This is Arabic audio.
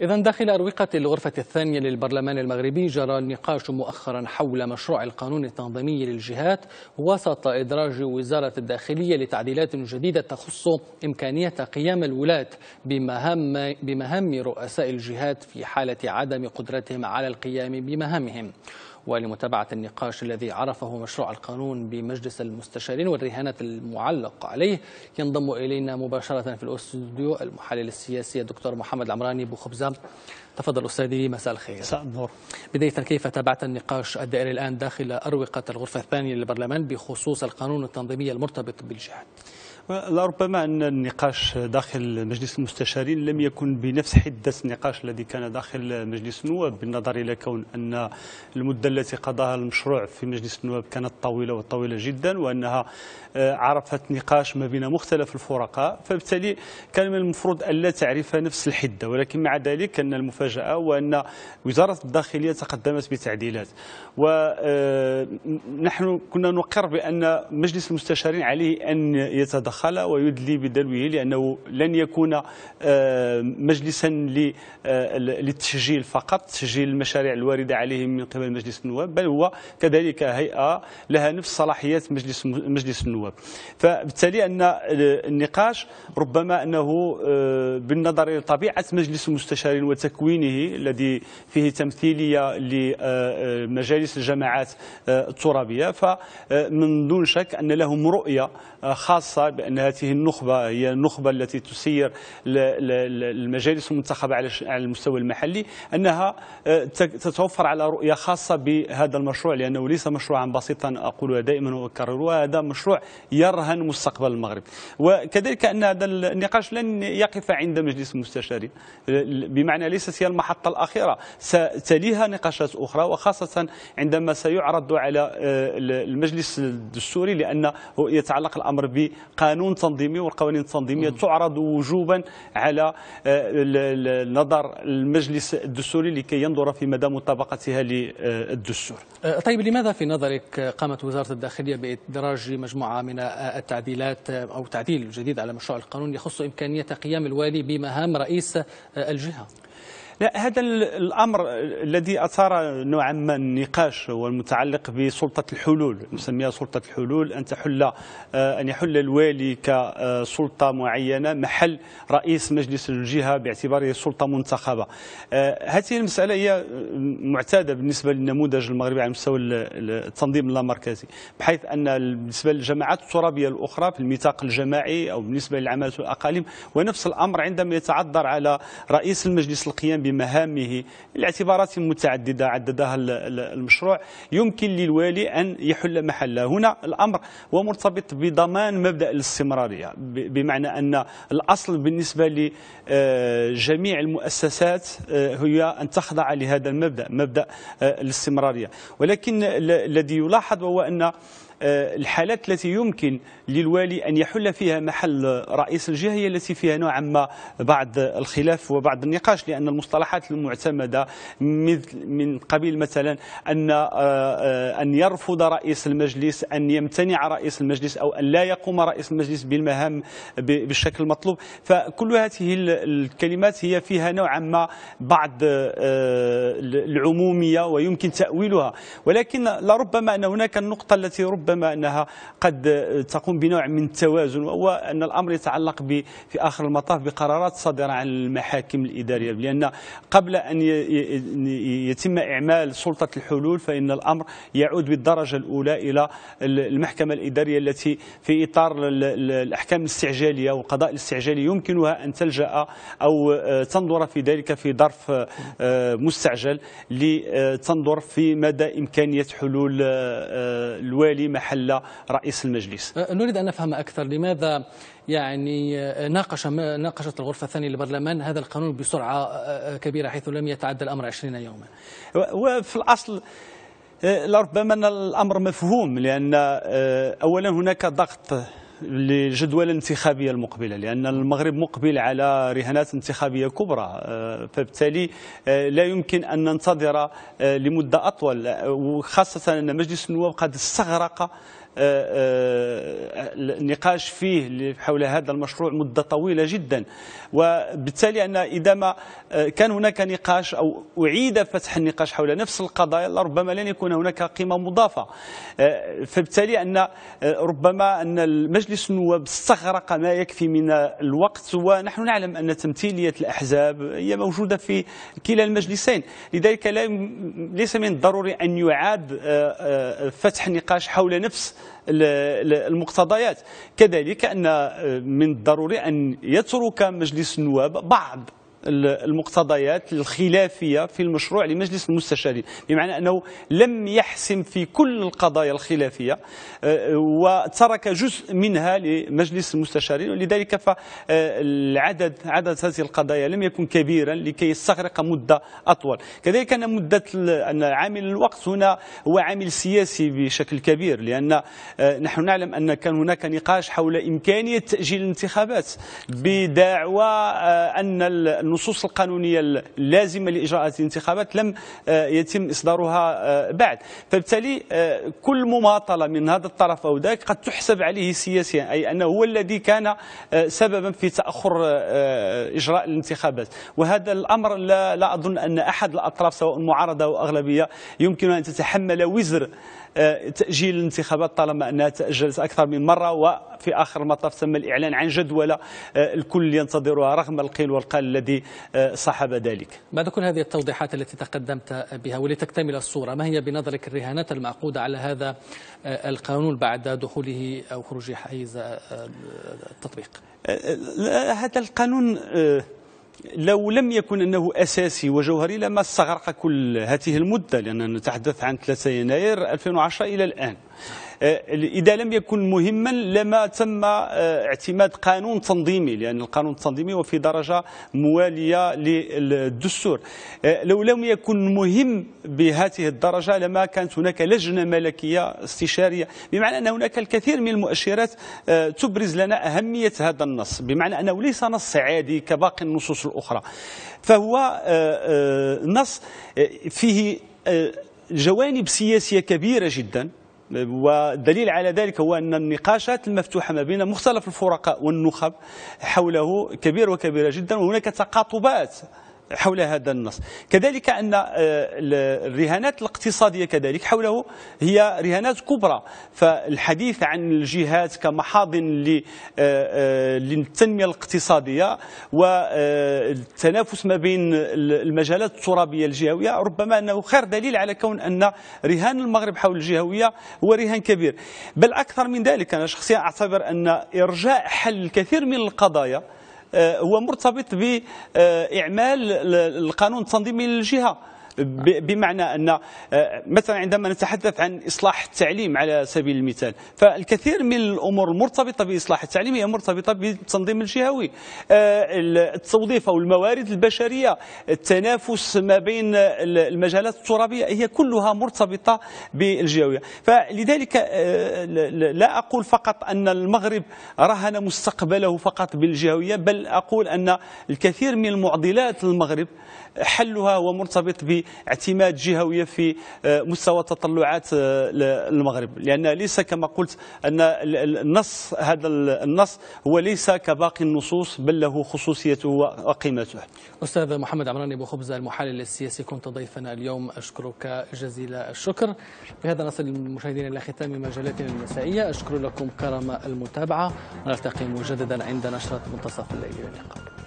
إذا داخل أروقة الغرفة الثانية للبرلمان المغربي جرى النقاش مؤخرا حول مشروع القانون التنظيمي للجهات وسط إدراج وزارة الداخلية لتعديلات جديدة تخص إمكانية قيام الولاة بمهام, بمهام رؤساء الجهات في حالة عدم قدرتهم على القيام بمهامهم ولمتابعة النقاش الذي عرفه مشروع القانون بمجلس المستشارين والرهانة المعلق عليه ينضم إلينا مباشرة في الأستوديو المحلل السياسي الدكتور محمد العمراني أبو خبزة تفضل أستاذي مساء الخير مساء النور بداية كيف تابعت النقاش الدائري الآن داخل أروقة الغرفة الثانية للبرلمان بخصوص القانون التنظيمي المرتبط بالجهات لربما أن النقاش داخل مجلس المستشارين لم يكن بنفس حدة النقاش الذي كان داخل مجلس النواب بالنظر إلى كون أن المدة التي قضاها المشروع في مجلس النواب كانت طويلة وطويلة جدا وأنها آه، عرفت نقاش ما بين مختلف الفرقاء فبالتالي كان من المفروض ألا تعرف نفس الحدة ولكن مع ذلك ان المفاجأة وأن وزارة الداخلية تقدمت بتعديلات ونحن آه، كنا نقر بأن مجلس المستشارين عليه أن يتدخل يتخلى ويدلي بدلوه لأنه لن يكون آه، مجلسا آه، للتسجيل فقط تسجيل المشاريع الواردة عليه من قبل مجلس النواب بل هو كذلك هيئة لها نفس صلاحيات مجلس مجلس النواب فبالتالي أن آه، النقاش ربما أنه بالنظر إلى طبيعة مجلس المستشارين وتكوينه الذي فيه تمثيلية لمجالس الجماعات الترابية فمن دون شك أن لهم رؤية خاصة بأن هذه النخبة هي النخبة التي تسير المجالس المنتخبة على المستوى المحلي أنها آه، تتوفر على رؤية خاصة بهذا المشروع لأنه ليس مشروعا بسيطا أقولها دائما وأكررها هذا مشروع يرهن مستقبل المغرب وكذلك أن هذا النقاش لن يقف عند مجلس المستشارين بمعنى ليست هي المحطة الأخيرة ستليها نقاشات أخرى وخاصة عندما سيعرض على آه، المجلس الدستوري لأنه يتعلق الأمر بقانون قانون تنظيمي والقوانين التنظيميه تعرض وجوبا على آه، نظر المجلس الدستوري لكي ينظر في مدى مطابقتها للدستور. آه، طيب لماذا في نظرك قامت وزاره الداخليه بادراج مجموعه من آه، التعديلات او تعديل جديد على مشروع القانون يخص امكانيه قيام الوالي بمهام رئيس الجهه؟ لا هذا الامر الذي اثار نوعا ما النقاش هو المتعلق بسلطه الحلول نسميها سلطه الحلول ان تحل آه، ان يحل الوالي كسلطه معينه محل رئيس مجلس الجهه باعتباره سلطه منتخبه آه، هذه المساله هي معتاده بالنسبه للنموذج المغربي على مستوى التنظيم اللامركزي بحيث ان بالنسبه للجماعات الترابيه الاخرى في الميثاق الجماعي او بالنسبه للعمالة الاقاليم ونفس الامر عندما يتعذر على رئيس المجلس القيام بمهامه الاعتبارات المتعددة عددها المشروع يمكن للوالي أن يحل محله هنا الأمر هو مرتبط بضمان مبدأ الاستمرارية بمعنى أن الأصل بالنسبة لجميع المؤسسات آه، هي أن تخضع لهذا المبدأ مبدأ آه، الاستمرارية ولكن الذي يلاحظ هو أن آه، الحالات التي يمكن للوالي أن يحل فيها محل رئيس الجهة هي التي فيها نوعا ما بعض الخلاف وبعض النقاش لأن المصطلحات المعتمدة مثل من قبيل مثلا أن آه، آه، أن يرفض رئيس المجلس أن يمتنع رئيس المجلس أو أن لا يقوم رئيس المجلس بالمهام بالشكل المطلوب فكل هذه الكلمات هي فيها نوعا ما بعض العمومية ويمكن تأويلها ولكن لربما أن هناك النقطة التي ربما ربما أنها قد تقوم بنوع من التوازن وهو أن الأمر يتعلق في آخر المطاف بقرارات صادرة عن المحاكم الإدارية لأن قبل أن يتم إعمال سلطة الحلول فإن الأمر يعود بالدرجة الأولى إلى المحكمة الإدارية التي في إطار الأحكام الاستعجالية والقضاء الاستعجالي يمكنها أن تلجأ أو آه، تنظر في ذلك في ظرف آه، آه، مستعجل لتنظر في مدى إمكانية حلول الوالي مع حل رئيس المجلس أه، نريد أن نفهم أكثر لماذا يعني أه، ناقش ناقشت الغرفة الثانية للبرلمان هذا القانون بسرعة أه، كبيرة حيث لم يتعدى الأمر 20 يوما وفي الأصل لربما الأمر مفهوم لأن أولا هناك ضغط للجدول الانتخابية المقبلة لأن المغرب مقبل على رهانات انتخابية كبرى آه، فبالتالي آه، لا يمكن أن ننتظر آه، لمدة أطول وخاصة أن مجلس النواب قد استغرق النقاش آه، آه، آه، فيه حول هذا المشروع مدة طويلة جدا وبالتالي أن إذا ما كان هناك نقاش أو أعيد فتح النقاش حول نفس القضايا لربما لن يكون هناك قيمة مضافة فبالتالي أن ربما أن المجلس النواب استغرق ما يكفي من الوقت ونحن نعلم أن تمثيلية الأحزاب هي موجودة في كلا المجلسين لذلك ليس من الضروري أن يعاد فتح نقاش حول نفس المقتضيات كذلك أن آه، من الضروري أن يترك مجلس النواب بعض المقتضيات الخلافية في المشروع لمجلس المستشارين بمعنى أنه لم يحسم في كل القضايا الخلافية آه، وترك جزء منها لمجلس المستشارين ولذلك فالعدد عدد هذه القضايا لم يكن كبيرا لكي يستغرق مدة أطول كذلك أن مدة أن عامل الوقت هنا هو عامل سياسي بشكل كبير لأن آه، نحن نعلم أن كان هناك نقاش حول إمكانية تأجيل الانتخابات بدعوى آه، أن النصوص القانونيه اللازمه لاجراءات الانتخابات لم آه، يتم اصدارها آه، بعد فبالتالي آه، كل مماطله من هذا الطرف او ذاك قد تحسب عليه سياسيا اي انه هو الذي كان سببا في تاخر اجراء الانتخابات وهذا الامر لا, اظن ان احد الاطراف سواء معارضه او اغلبيه يمكن ان تتحمل وزر آه، تاجيل الانتخابات طالما انها تاجلت اكثر من مره وفي اخر المطاف تم الاعلان عن جدوله آه، الكل ينتظرها رغم القيل والقال الذي آه، صاحب ذلك. بعد كل هذه التوضيحات التي تقدمت بها ولتكتمل الصوره ما هي بنظرك الرهانات المعقوده على هذا القانون بعد دخوله او خروج حيز التطبيق؟ هذا القانون لو لم يكن أنه أساسي وجوهري لما استغرق كل هذه المدة لان نتحدث عن 3 يناير 2010 إلى الآن آه، إذا لم يكن مهما لما تم آه، اعتماد قانون تنظيمي لأن القانون التنظيمي وفي درجة موالية للدستور آه، لو لم يكن مهم بهذه الدرجة لما كانت هناك لجنة ملكية استشارية بمعنى أن هناك الكثير من المؤشرات تبرز لنا أهمية هذا النص بمعنى أنه ليس نص عادي كباقي النصوص الأخرى فهو نص فيه جوانب سياسية كبيرة جداً ودليل على ذلك هو أن النقاشات المفتوحة ما بين مختلف الفرقاء والنخب حوله كبيرة وكبيرة جدا وهناك تقاطبات حول هذا النص كذلك أن آه، الرهانات الاقتصادية كذلك حوله هي رهانات كبرى فالحديث عن الجهات كمحاضن آه، آه، للتنمية الاقتصادية والتنافس ما بين المجالات الترابية الجهوية ربما أنه خير دليل على كون أن رهان المغرب حول الجهوية هو رهان كبير بل أكثر من ذلك أنا شخصيا أعتبر أن إرجاء حل الكثير من القضايا آه، هو مرتبط باعمال القانون التنظيمي للجهه بمعنى ان آه، مثلا عندما نتحدث عن اصلاح التعليم على سبيل المثال فالكثير من الامور المرتبطه باصلاح التعليم هي مرتبطه بالتنظيم الجهوي آه، التوظيف او الموارد البشريه التنافس ما بين المجالات الترابيه هي كلها مرتبطه بالجهويه فلذلك آه، لا اقول فقط ان المغرب رهن مستقبله فقط بالجهويه بل اقول ان الكثير من المعضلات المغرب حلها هو مرتبط ب اعتماد جهويه في آه، مستوى تطلعات المغرب آه، لان ليس كما قلت ان النص هذا النص هو ليس كباقي النصوص بل له خصوصيته وقيمته استاذ محمد عمراني ابو خبزه المحلل السياسي كنت ضيفنا اليوم اشكرك جزيل الشكر بهذا نصل المشاهدين الى ختام مجالاتنا المسائيه اشكر لكم كرم المتابعه نلتقي مجددا عند نشره منتصف الليل اللقاء